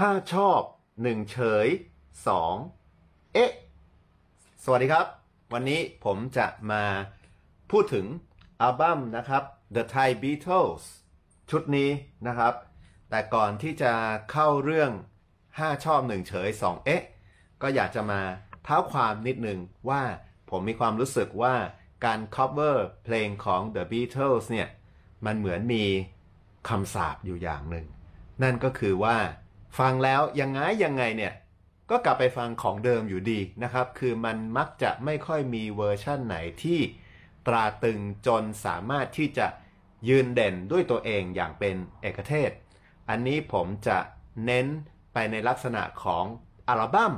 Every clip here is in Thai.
ห้าชอบหนึ่งเฉยสอง เอ๊ะสวัสดีครับ วันนี้ผมจะมาพูดถึง อัลบั้มนะครับ The Thai Beatles ชุดนี้นะครับ แต่ก่อนที่จะเข้าเรื่อง5ชอบ1เฉย2เอ๊ะก็อยากจะมาเท้าความนิดนึงว่าผมมีความรู้สึกว่าการ cover เพลงของ The Beatles เนี่ย มันเหมือนมีคำสาปอยู่อย่างหนึ่ง นั่นก็คือว่าฟังแล้ว ยังไง ยังไงเนี่ย ก็กลับไปฟังของเดิมอยู่ดีนะครับ คือมันมักจะไม่ค่อยมีเวอร์ชั่นไหนที่ ตราตึงจนสามารถที่จะยืนเด่นด้วยตัวเองอย่างเป็นเอกเทศ อันนี้ผมจะเน้นไปในลักษณะของอัลบั้ม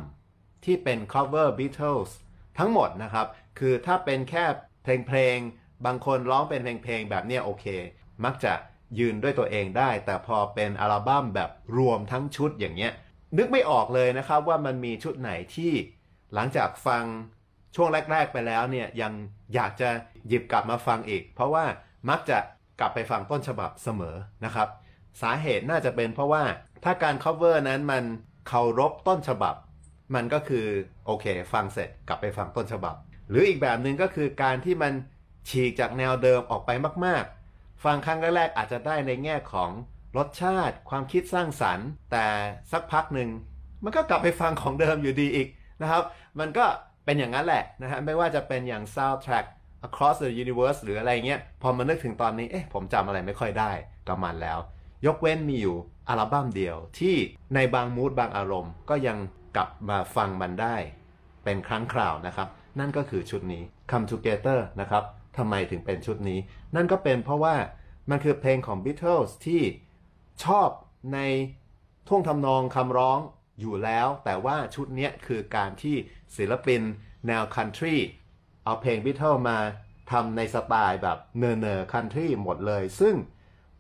ที่เป็น cover Beatles ทั้งหมดนะครับ คือถ้าเป็นแค่เพลงเพลงบางคนร้องเป็นเพลงเพลงแบบนี้โอเค มักจะยืนด้วยตัวเองได้แต่พอเป็นอัลบั้มแบบรวมทั้งชุดอย่างเงี้ย นึกไม่ออกเลยนะครับว่ามันมีชุดไหนที่ หลังจากฟังช่วงแรก ๆ ไปแล้วเนี่ยยังอยากจะหยิบกลับมาฟังอีก เพราะว่ามักจะกลับไปฟังต้นฉบับเสมอนะครับ สาเหตุน่าจะเป็นเพราะว่าถ้าการ cover นั้นมันเคารพต้นฉบับ มันก็คือ โอเคฟังเสร็จกลับไปฟังต้นฉบับ หรืออีกแบบหนึ่งก็คือการที่มันฉีกจากแนวเดิมออกไปมากฟังครั้งแรกๆอาจจะได้ในแง่ของรสชาติ ความคิดสร้างสรรค์แต่สักพักหนึ่งมันก็กลับไปฟังของเดิมอยู่ดีอีกนะครับ มันก็เป็นอย่างนั้นแหละนะฮะไม่ว่าจะเป็นอย่าง soundtrack across the universe หรืออะไรเงี้ยพอมานึกถึงตอนนี้เอ๊ะผมจำอะไรไม่ค่อยได้กระมันแล้ว ยกเว้นมีอยู่อัลบั้มเดียว ที่ในบางมูดบางอารมณ์ก็ยังกลับมาฟังมันได้ เป็นครั้งคราวนะครับนั่นก็คือชุดนี้ Come Together นะครับทำไมถึงเป็นชุดนี้ นั่นก็เป็นเพราะว่ามันคือเพลงของ Beatles ที่ชอบในท่วงทำนองคำร้องอยู่แล้ว แต่ว่าชุดนี้คือการที่ศิลปินแนวคันทรีเอาเพลง Beatles มาทำในสไตล์แบบเนอเนอคันทรีหมดเลย ซึ่ง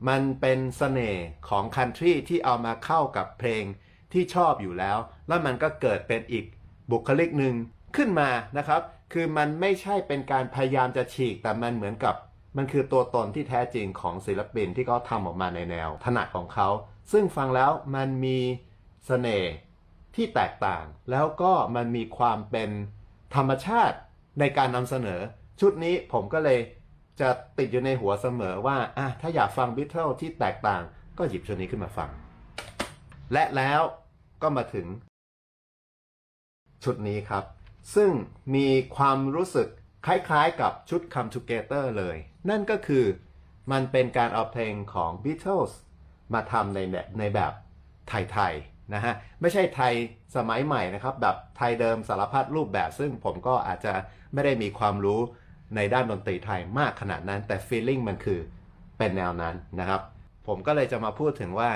มันเป็นสเสน่ห์ของคันทรีที่เอามาเข้ากับเพลงที่ชอบอยู่แล้ว แล้วมันก็เกิดเป็นอีกบุคลิกหนึ่งขึ้นมานะครับคือมันไม่ใช่เป็นการพยายามจะฉีกแต่มันเหมือนกับ มันคือตัวตนที่แท้จริงของศิลปินที่เขาทำออกมาในแนว ถนัดของเขา ซึ่งฟังแล้วมันมีสเสน่ห์ที่แตกต่าง แล้วก็มันมีความเป็นธรรมชาติในการนำเสนอ ชุดนี้ผมก็เลยจะติดอยู่ในหัวเสมอว่าอ่ะถ้าอยากฟังบิทเทิลที่แตกต่าง ก็หยิบชุดนี้ขึ้นมาฟัง และแล้วก็มาถึง ชุดนี้ครับซึ่งมีความรู้สึกคล้ายๆกับชุด Come Together เลย นั่นก็คือมันเป็นการเอาเพลงของ Beatles มาทำในแบบในแบบไทย ๆ นะฮะ ไม่ใช่ไทยสมัยใหม่นะครับ แบบไทยเดิมสารพัดรูปแบบซึ่งผมก็อาจจะไม่ได้มีความรู้ในด้านดนตรีไทยมากขนาดนั้น แต่ feeling มันคือเป็นแนวนั้นนะครับ ผมก็เลยจะมาพูดถึงว่า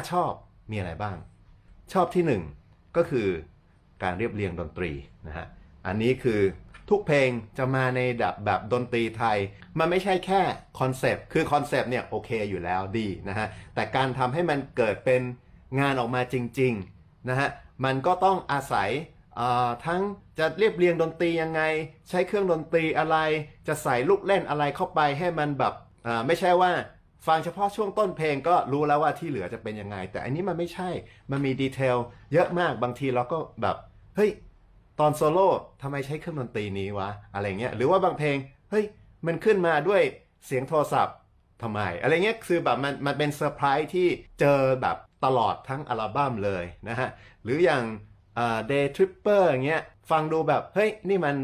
5 ชอบมีอะไรบ้าง ชอบที่1ก็คือการเรียบเรียงดนตรีนะฮะ อันนี้คือทุกเพลงจะมาในแบบแบบดนตรีไทย มันไม่ใช่แค่คอนเซปต์คือคอนเซปต์เนี่ยโอเคอยู่แล้วดีนะฮะแต่การทำให้มันเกิดเป็นงานออกมาจริงๆนะฮะมันก็ต้องอาศัยทั้งจะเรียบเรียงดนตรียังไง ใช้เครื่องดนตรีอะไรจะใส่ลูกเล่นอะไรเข้าไปให้มันแบบไม่ใช่ว่าฟังเฉพาะช่วงต้นเพลงก็รู้แล้วว่าที่เหลือจะเป็นยังไง แต่อันนี้มันไม่ใช่มันมีดีเทลเยอะมากบางทีเราก็แบบเฮ้ย ตอนโซโล่ทำไมใช้เครื่องดนตรีนี้วะอะไรเงี้ยหรือว่าบางเพลงเฮ้ย มันขึ้นมาด้วยเสียงโทรศัพท์ทำไม อะไรเงี้ยคือแบบมันมันเป็นเซอร์ไพรส์ที่เจอแบบตลอดทั้งอัลบั้มเลยนะฮะหรืออย่างเดย์ทริปเปอร์เงี้ยฟังดูแบบเฮ้ยนี่มัน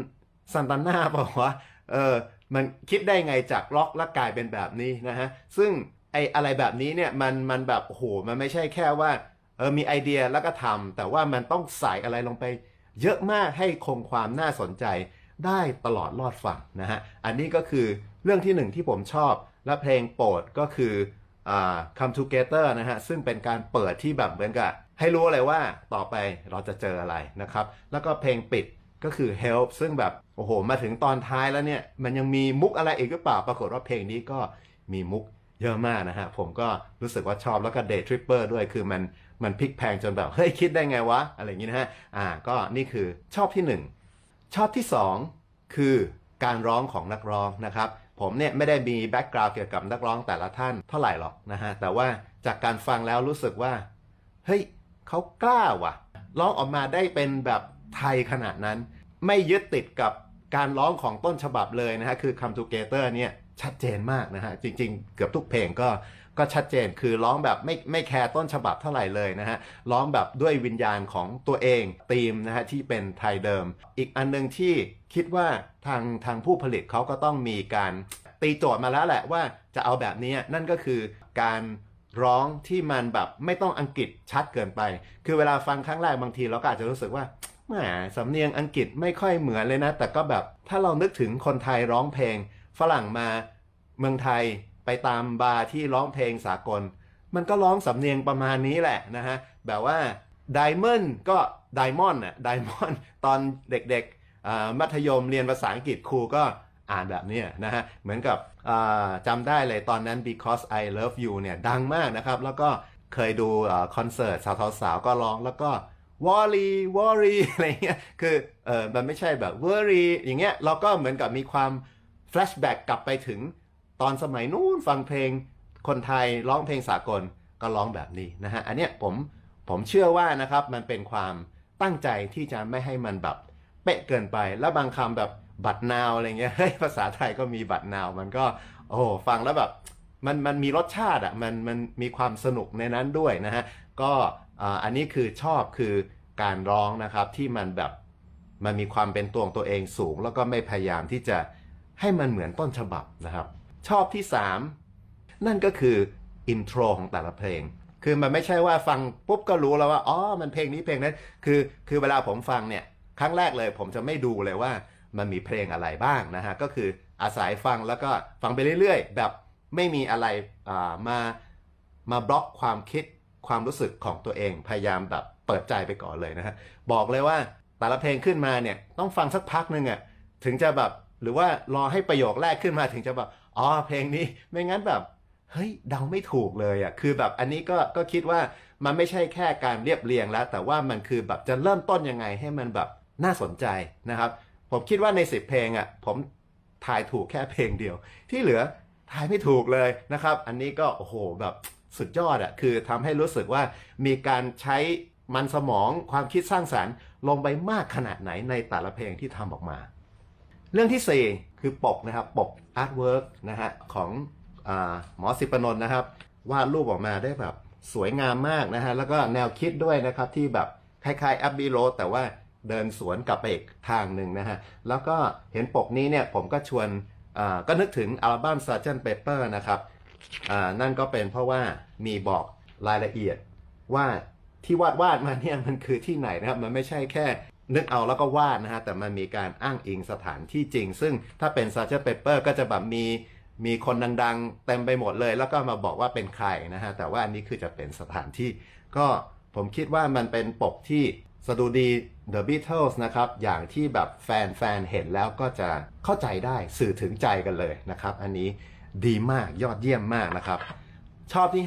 ซันตาน่าเปล่าวะเออมันคิดได้ไงจากล็อกแล้วกลายเป็นแบบนี้นะฮะ ซึ่งไออะไรแบบนี้เนี่ย มันมันแบบโอ้โหมันไม่ใช่แค่ว่าเออมีไอเดียแล้วก็ทำแต่ว่ามันต้องใส่อะไรลงไปเยอะมากให้คงความน่าสนใจได้ตลอดรอดฝั่งนะฮะ อันนี้ก็คือเรื่องที่หนึ่งที่ผมชอบและเพลงโปรดก็คืออ่า Come Together นะฮะ ซึ่งเป็นการเปิดที่แบบเหมือนกับให้รู้เลยว่าต่อไปเราจะเจออะไรนะครับแล้วก็เพลงปิดก็คือ Help ซึ่งแบบโอ้โห มาถึงตอนท้ายแล้วเนี่ย มันยังมีมุกอะไรอีกหรือเปล่าปรากฏว่าเพลงนี้ก็มีมุกเยอะมากนะฮะ ผมก็รู้สึกว่าชอบแล้วก็เดทริปเปอร์ด้วยคือมันมันพลิกแพงจนแบบ เฮ้ยคิดได้ไงวะ อะไรอย่างนี้นะฮะ อ่าก็นี่คือชอบที่ 1 ชอบที่2คือการร้องของนักร้องนะครับ ผมเนี่ยไม่ได้มีแบ็กกราวด์เกี่ยวกับนักร้องแต่ละท่านเท่าไหร่หรอกนะฮะแต่ว่าจากการฟังแล้วรู้สึกว่าเฮ้ยเขากล้าว่ะร้องออกมาได้เป็นแบบไทยขนาดนั้น ไม่ยึดติดกับการร้องของต้นฉบับเลยนะฮะ คือ Come Together เนี่ยชัดเจนมากนะฮะ จริงๆ เกือบทุกเพลงก็ ก็ชัดเจน คือร้องแบบไม่ไม่แคร์ต้นฉบับเท่าไหร่เลยนะฮะ ร้องแบบด้วยวิญญาณของตัวเองตีมนะฮะที่เป็นไทยเดิม อีกอันนึงที่คิดว่าทางทางผู้ผลิตเขาก็ต้องมีการตีโจทย์มาแล้วแหละว่าจะเอาแบบนี้ นั่นก็คือการร้องที่มันแบบไม่ต้องอังกฤษชัดเกินไป คือเวลาฟังครั้งแรกบางทีเราก็อาจจะรู้สึกว่าหมสำเนียงอังกฤษไม่ค่อยเหมือนเลยนะ แต่ก็แบบ ถ้าเรานึกถึงคนไทยร้องเพลงฝรั่งมาเมืองไทยไปตามบาร์ที่ร้องเพลงสากล มันก็ร้องสำเนียงประมาณนี้แหละนะฮะแบบว่าดิมอน์ก็ดิมอนอะดิมอนตอนเด็กๆมัธยมเรียนภาษาอังกฤษครูก็อ่านแบบนี้นะฮะเหมือนกับจำได้เลยตอนนั้น because I love you เนี่ย ดังมากนะครับ แล้วก็เคยดูคอนเสิร์ตสาวๆก็ร้องแล้วก็วอรี่วอรี่อะไรเงี้ยคือเออมันไม่ใช่แบบวอรี่อย่างเงี้ยเราก็เหมือนกับมีความแฟลชแบ็กกลับไปถึง ตอนสมัยนู้นฟังเพลงคนไทยร้องเพลงสากลก็ร้องแบบนี้นะฮะ อันเนี้ยผมผมเชื่อว่านะครับมันเป็นความตั้งใจที่จะไม่ให้มันแบบ เป๊ะเกินไป แล้วบางคำแบบบัตรนาวอะไรเงี้ยภาษาไทยก็มีบัตรนาว มันก็โอ้ฟังแล้วแบบมันมันมีรสชาติอ่ะมันมันมีความสนุกในนั้นด้วยนะฮะก็อันนี้คือชอบคือการร้องนะครับที่มันแบบมันมีความเป็นตัวของตัวเองสูง แล้วก็ไม่พยายามที่จะให้มันเหมือนต้นฉบับนะครับ ชอบที่ 3 นั่นก็คือ อินโทรของแต่ละเพลง คือมันไม่ใช่ว่าฟังปุ๊บก็รู้แล้วว่าอ๋อมันเพลงนี้เพลงนั้นคือคือเวลาผมฟังเนี่ยครั้งแรกเลยผมจะไม่ดูเลยว่า มันมีเพลงอะไรบ้างนะฮะก็คืออาศัยฟังแล้วก็ฟังไปเรื่อย ๆ แบบไม่มีอะไรอ่ามามาบล็อกความคิดความรู้สึกของตัวเอง พยายามแบบเปิดใจไปก่อนเลยนะฮะ บอกเลยว่าแต่ละเพลงขึ้นมาเนี่ย ต้องฟังสักพักนึงอะ่ะ ถึงจะแบบ หรือว่ารอให้ประโยคแรกขึ้นมา ถึงจะแบบอ๋อเพลงนี้ ไม่งั้นแบบเฮ้ยเดาไม่ถูกเลยอะ่ะ คือแบบ อันนี้ก็ก็คิดว่ามันไม่ใช่แค่การเรียบเรียงแล้ว แต่ว่ามันคือแบบจะเริ่มต้นยังไงให้มันแบบน่าสนใจนะครับ ผมคิดว่าในสิบเพลงอะ่ะผมทายถูกแค่เพลงเดียว ที่เหลือทายไม่ถูกเลยนะครับ อันนี้ก็โอ้โหแบบสุดยอดอะคือทำให้รู้สึกว่ามีการใช้มันสมองความคิดสร้างสารรค์ลงไปมากขนาดไหนในแต่ละเพลงที่ทำออกมา เรื่องที่ 4 คือปกนะครับปกอาร์ตเวิร์กนะฮะของอหมอสิปนนนะครับวาดรูปออกมาได้แบบสวยงามมากนะฮะแล้วก็แนวคิดด้วยนะครับที่แบบคล้ายๆแอปบีโรแต่ว่าเดินสวนกลับไปอีกทางหนึ่งนะฮะแล้วก็เห็นปกนี้เนี่ย ผมก็ชวนก็นึกถึงอัลบั้ม Sgt. Pepper นะครับนั่นก็เป็นเพราะว่ามีบอกรายละเอียดว่าที่วาดวาดมาเนี่ย มันคือที่ไหนนะครับ มันไม่ใช่แค่นึกเอาแล้วก็วาดนะฮะแต่มันมีการอ้างอิงสถานที่จริง ซึ่งถ้าเป็นซาเชเปเปอร์ก็จะแบบมีมีคนดังๆ เต็มไปหมดเลย แล้วก็มาบอกว่าเป็นใครนะฮะแต่ว่าอันนี้คือจะเป็นสถานที่ ก็ผมคิดว่ามันเป็นปกที่สดุดี The Beatles นะครับอย่างที่แบบแฟนๆเห็นแล้วก็จะเข้าใจได้สื่อถึงใจกันเลยนะครับอันนี้ดีมากยอดเยี่ยมมากนะครับชอบที่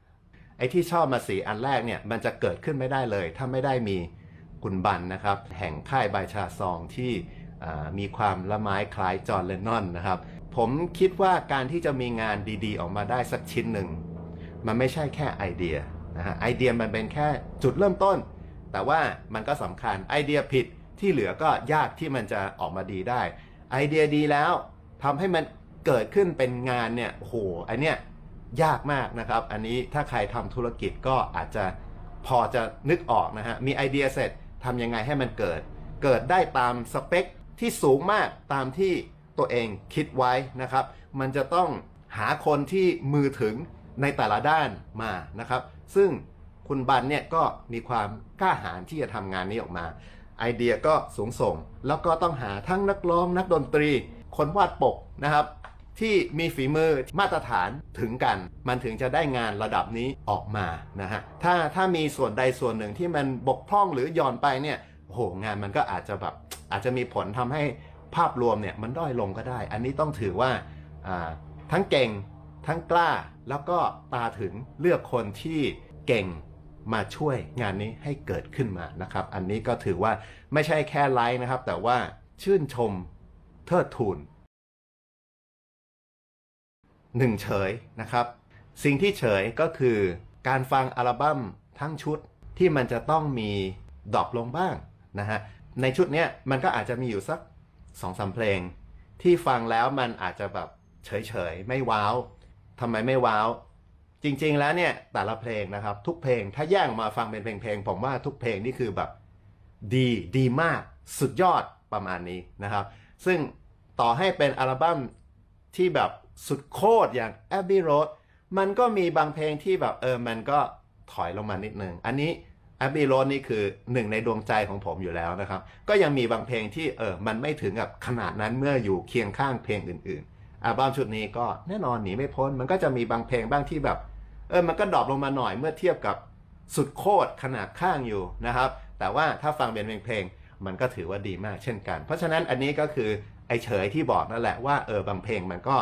5ไอ้ที่ชอบมาสีอันแรกเนี่ย มันจะเกิดขึ้นไม่ได้เลย ถ้าไม่ได้มีกุณบันนะครับ แห่งค่ายบายชาซองที่มีความละไม้คล้ายจอร์นเลนนอนนะครับ ผมคิดว่าการที่จะมีงานดีๆ ออกมาได้สักชิ้นหนึ่ง มันไม่ใช่แค่ไอเดียนะฮะไอเดียมันเป็นแค่จุดเริ่มต้น แต่ว่ามันก็สำคัญไอเดียผิดที่เหลือก็ยากที่มันจะออกมาดีได้ ไอเดียดีแล้วทำให้มันเกิดขึ้นเป็นงานเนี่ยโหอันเนี้ยยากมากนะครับ อันนี้ถ้าใครทำธุรกิจก็อาจจะพอจะนึกออกนะฮะมีไอเดียเสร็จทำยังไงให้มันเกิด เกิดได้ตามสเปคที่สูงมากตามที่ตัวเองคิดไว้นะครับ มันจะต้องหาคนที่มือถึงในแต่ละด้านมานะครับ ซึ่งคุณบันเนี่ยก็มีความกล้าหาญที่จะทำงานนี้ออกมา ไอเดียก็สูงส่ง แล้วก็ต้องหาทั้งนักร้องนักดนตรี คนวาดปกนะครับที่มีฝีมือมาตรฐานถึงกัน มันถึงจะได้งานระดับนี้ออกมานะฮะ ถ้าถ้ามีส่วนใดส่วนหนึ่งที่มันบกพร่องหรือหย่อนไปเนี่ยโหงานมันก็อาจจะ แบบ อาจจะมีผลทำให้ภาพรวมเนี่ย มันด้อยลงก็ได้ อันนี้ต้องถือว่าทั้งเก่งทั้งกล้า แล้วก็ตาถึงเลือกคนที่เก่งมาช่วยงานนี้ให้เกิดขึ้นมานะครับอันนี้ก็ถือว่าไม่ใช่แค่ไลค์นะครับแต่ว่าชื่นชมเทิดทูนหนึ่งเฉยนะครับสิ่งที่เฉยก็คือการฟังอัลบั้มทั้งชุดที่มันจะต้องมีดรอปลงบ้างนะฮะในชุดเนี้ยมันก็อาจจะมีอยู่สักสองสาเพลง ที่ฟังแล้วมันอาจจะแบบเฉยๆไม่ว้าวทำไมไม่ว้าว จริงๆแล้วเนี่ยแต่ละเพลงนะครับทุกเพลง ถ้าแยกมาฟังเป็นเพลงๆ ผมว่าทุกเพลงนี่คือแบบดีดี มากสุดยอดประมาณนี้นะครับซึ่งต่อให้เป็นอัลบั้มที่แบบสุดโคตรอย่าง Abbey Road มันก็มีบางเพลงที่แบบเออ มันก็ถอยลงมานิดนึงอันนี้ Abbey Road นี่คือหนึ่งในดวงใจของผมอยู่แล้วนะครับ ก็ยังมีบางเพลงที่เออ มันไม่ถึงกับขนาดนั้นเมื่ออยู่เคียงข้างเพลงอื่นๆอัลบั้มชุดนี้ก็แน่นอนหนีไม่พ้น มันก็จะมีบางเพลงบ้างที่แบบเออ มันก็ดรอปลงมาหน่อยเมื่อเทียบกับสุดโคตรขนาดข้างอยู่นะครับ แต่ว่าถ้าฟังเป็นเพลงมันก็ถือว่าดีมากเช่นกัน เพราะฉะนั้นอันนี้ก็คือไอเฉยที่บอกนั่นแหละว่าเออ บางเพลงมันก็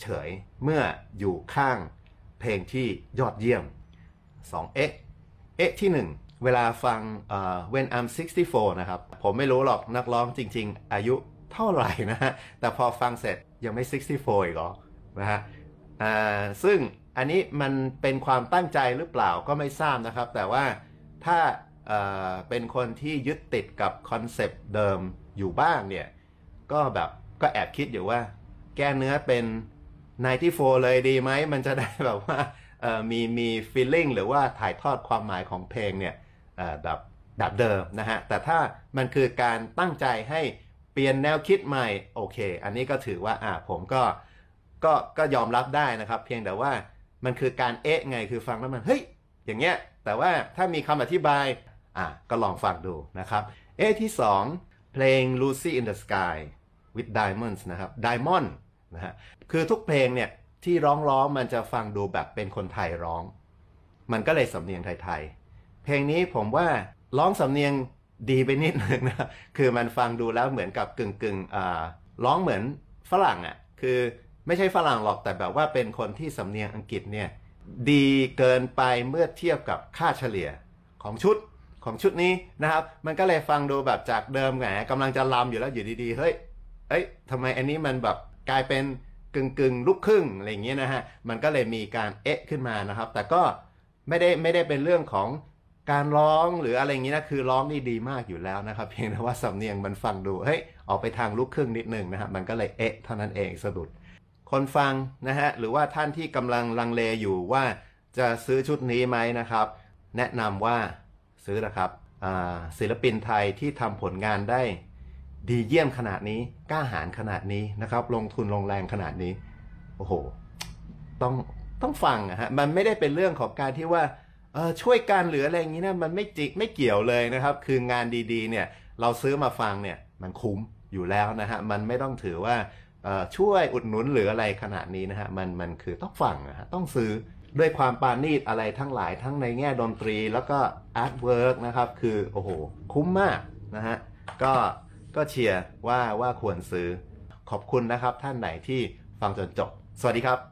เฉยเมื่ออยู่ข้างเพลงที่ยอดเยี่ยม2เอ๊ะเอ๊ะที่ 1 เวลาฟัง uh, When I'm 64 นะครับ ผมไม่รู้หรอกนักร้องจริงๆ อายุเท่าไหร่นะฮะแต่พอฟังเสร็จยังไม่ 64 อีกหรอนะฮะซึ่งอันนี้มันเป็นความตั้งใจหรือเปล่าก็ไม่ทราบนะครับ แต่ว่าถ้าเป็นคนที่ยึดติดกับคอนเซปต์เดิมอยู่บ้างเนี่ยก็แบบก็แอบคิดอยู่ว่าแก้เนื้อเป็น94 เลยดีไหมมันจะได้แบบว่ามีมีฟีลลิ่งหรือว่าถ่ายทอดความหมายของเพลงเนี่ยแบบแบบเดิมนะฮะ แต่ถ้ามันคือการตั้งใจให้เปลี่ยนแนวคิดใหม่ โอเค อันนี้ก็ถือว่าอ่าผมก็ก็ก็ยอมรับได้นะครับเพียงแต่ว่ามันคือการเอ๊ะไงคือฟังแล้วมัน เฮ้ย อย่างเงี้ย แต่ว่าถ้ามีคำอธิบายอ่ะก็ลองฟังดูนะครับเอ๊ะที่ 2 เพลง Lucy in the Sky with Diamonds นะครับ Diamond นะฮะคือทุกเพลงเนี่ยที่ร้องร้องมันจะฟังดูแบบเป็นคนไทยร้อง มันก็เลยสำเนียงไทยๆเพลงนี้ผมว่าร้องสำเนียงดีไปนิดนึงนะคือมันฟังดูแล้วเหมือนกับกึ่งกึ่งร้องเหมือนฝรั่งอะ่ะคือไม่ใช่ฝรั่งหรอกแต่แบบว่าเป็นคนที่สำเนียงอังกฤษเนี่ยดีเกินไปเมื่อเทียบกับค่าเฉลี่ยของชุดของชุดนี้นะครับมันก็เลยฟังดูแบบจากเดิมแหมกำลังจะลำอยู่แล้วอยู่ดีๆเฮ้ยเอ้ยทำไมอันนี้มันแบบกลายเป็นกึ่งกึ่งลูกครึ่งอะไรอย่างเงี้ยนะฮะมันก็เลยมีการเอ๊ะขึ้นมานะครับ แต่ก็ไม่ได้ไม่ได้เป็นเรื่องของการร้องหรืออะไรอย่างี้ยนะคือร้องนี่ดีมากอยู่แล้วนะครับ เพียงแต่ว่าสำเนียงมันฟังดูเฮ้ยออกไปทางลูกครึ่งนิดนึงนะฮะมันก็เลยเอ๊ะเท่านั้นเองสะดุดคนฟังนะฮะหรือว่าท่านที่ กำลังลังเลอยู่ว่าจะซื้อชุดนี้ไหมนะครับแนะนำว่าซื้อนะครับศิลปินไทยที่ทำผลงานได้ดีเยี่ยมขนาดนี้ กล้าหาญขนาดนี้นะครับ ลงทุนลงแรงขนาดนี้ โอ้โห ต้อง ต้องฟังอะฮะ มันไม่ได้เป็นเรื่องของการที่ว่าเออช่วยกันหรืออะไรอย่างนี้นะ มันไม่จิไม่เกี่ยวเลยนะครับ คืองานดีๆเนี่ย เราซื้อมาฟังเนี่ย มันคุ้มอยู่แล้วนะฮะ มันไม่ต้องถือว่า ช่วยอุดหนุนหรืออะไรขนาดนี้นะฮะ มัน มันคือต้องฟังนะฮะ ต้องซื้อด้วยความปาณีตอะไรทั้งหลายทั้งในแง่ดนตรี แล้วก็อาร์ตเวิร์กนะครับ คือโอ้โห คุ้มมากนะฮะ ก็ก็เชียร์ว่าว่าควรซื้อ ขอบคุณนะครับท่านไหนที่ฟังจนจบ สวัสดีครับ